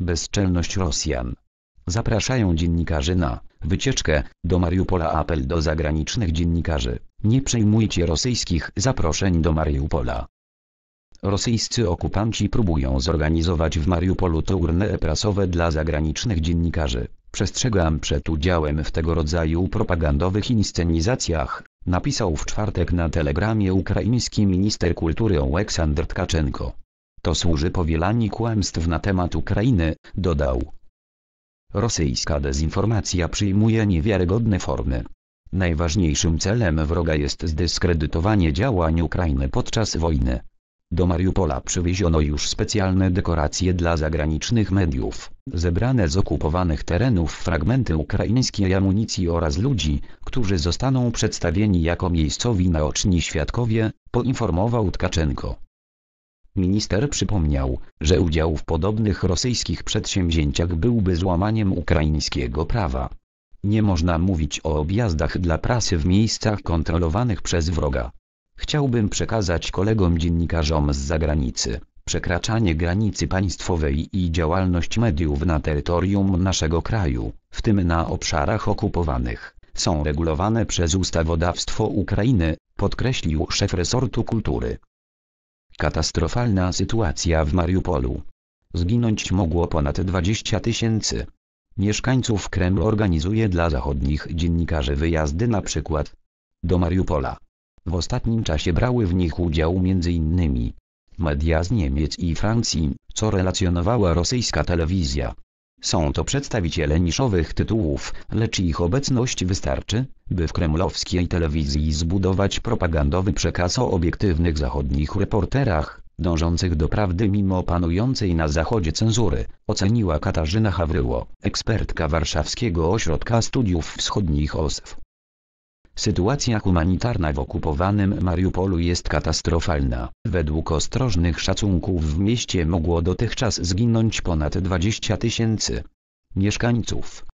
bezczelność Rosjan. Zapraszają dziennikarzy na wycieczkę do Mariupola. Apel do zagranicznych dziennikarzy. Nie przyjmujcie rosyjskich zaproszeń do Mariupola. Rosyjscy okupanci próbują zorganizować w Mariupolu tournée prasowe dla zagranicznych dziennikarzy. Przestrzegam przed udziałem w tego rodzaju propagandowych inscenizacjach, napisał w czwartek na telegramie ukraiński minister kultury Oleksandr Tkaczenko to służy powielaniu kłamstw na temat Ukrainy, dodał. Rosyjska dezinformacja przyjmuje niewiarygodne formy. Najważniejszym celem wroga jest zdyskredytowanie działań Ukrainy podczas wojny. Do Mariupola przywieziono już specjalne dekoracje dla zagranicznych mediów, zebrane z okupowanych terenów fragmenty ukraińskiej amunicji oraz ludzi, którzy zostaną przedstawieni jako miejscowi naoczni świadkowie, poinformował Tkaczenko. Minister przypomniał, że udział w podobnych rosyjskich przedsięwzięciach byłby złamaniem ukraińskiego prawa. Nie można mówić o objazdach dla prasy w miejscach kontrolowanych przez wroga. Chciałbym przekazać kolegom dziennikarzom z zagranicy, przekraczanie granicy państwowej i działalność mediów na terytorium naszego kraju, w tym na obszarach okupowanych, są regulowane przez ustawodawstwo Ukrainy, podkreślił szef resortu kultury. Katastrofalna sytuacja w Mariupolu. Zginąć mogło ponad 20 tysięcy. Mieszkańców Kreml organizuje dla zachodnich dziennikarzy wyjazdy na przykład do Mariupola. W ostatnim czasie brały w nich udział m.in. media z Niemiec i Francji, co relacjonowała rosyjska telewizja. Są to przedstawiciele niszowych tytułów, lecz ich obecność wystarczy, by w kremlowskiej telewizji zbudować propagandowy przekaz o obiektywnych zachodnich reporterach, dążących do prawdy mimo panującej na Zachodzie cenzury, oceniła Katarzyna Hawryło, ekspertka Warszawskiego Ośrodka Studiów Wschodnich OSW. Sytuacja humanitarna w okupowanym Mariupolu jest katastrofalna. Według ostrożnych szacunków w mieście mogło dotychczas zginąć ponad 20 tysięcy mieszkańców.